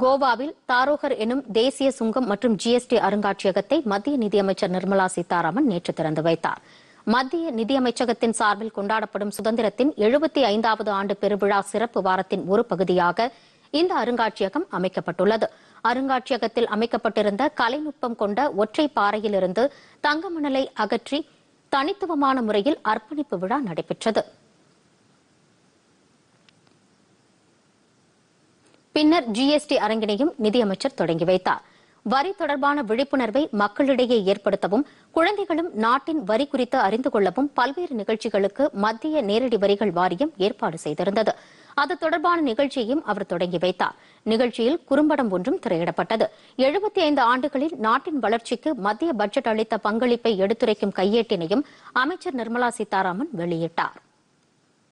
கோவாவில் தாரோகர் எனும் தேசிய சுங்கம் மற்றும் ஜிஎஸ்டி அருங்காட்சியகத்தை மத்திய நிதியமைச்சர் நிர்மலா சீதாராமன் நேற்று திறந்து வைத்தார் மத்திய நிதியமைச்சகத்தின் சார்பில் கொண்டாடப்படும் சுதந்திரத்தின் எழுபத்தி ஐந்தாவது ஆண்டு பெருவிழா சிறப்பு வாரத்தின் ஒரு பகுதியாக இந்த அருங்காட்சியகம் அமைக்கப்பட்டுள்ளது அருங்காட்சியகத்தில் அமைக்கப்பட்டிருந்த கலைநுட்பம் கொண்ட ஒற்றை பாறையிலிருந்து தங்கமணலை அகற்றி தனித்துவமான முறையில் அர்ப்பணிப்பு விழா நடைபெற்றது பின்னர் ஜிஎஸ்டி அரங்கினையும் நிதியமைச்சர் தொடங்கி வைத்தார் வரி தொடர்பான விழிப்புணர்வை மக்களிடையே ஏற்படுத்தவும் குழந்தைகளும் நாட்டின் வரி குறித்து அறிந்து கொள்ளவும் பல்வேறு நிகழ்ச்சிகளுக்கு மத்திய நேரடி வரிகள் வாரியம் ஏற்பாடு செய்திருந்தது அது தொடர்பான நிகழ்ச்சியையும் அவர் தொடங்கி வைத்தார் நிகழ்ச்சியில் குறும்படம் ஒன்றும் திரையிடப்பட்டது எழுபத்தி ஐந்து ஆண்டுகளில் நாட்டின் வளர்ச்சிக்கு மத்திய பட்ஜெட் அளித்த பங்களிப்பை எடுத்துரைக்கும் கையேட்டினையும் அமைச்சர் நிர்மலா சீதாராமன் வெளியிட்டார்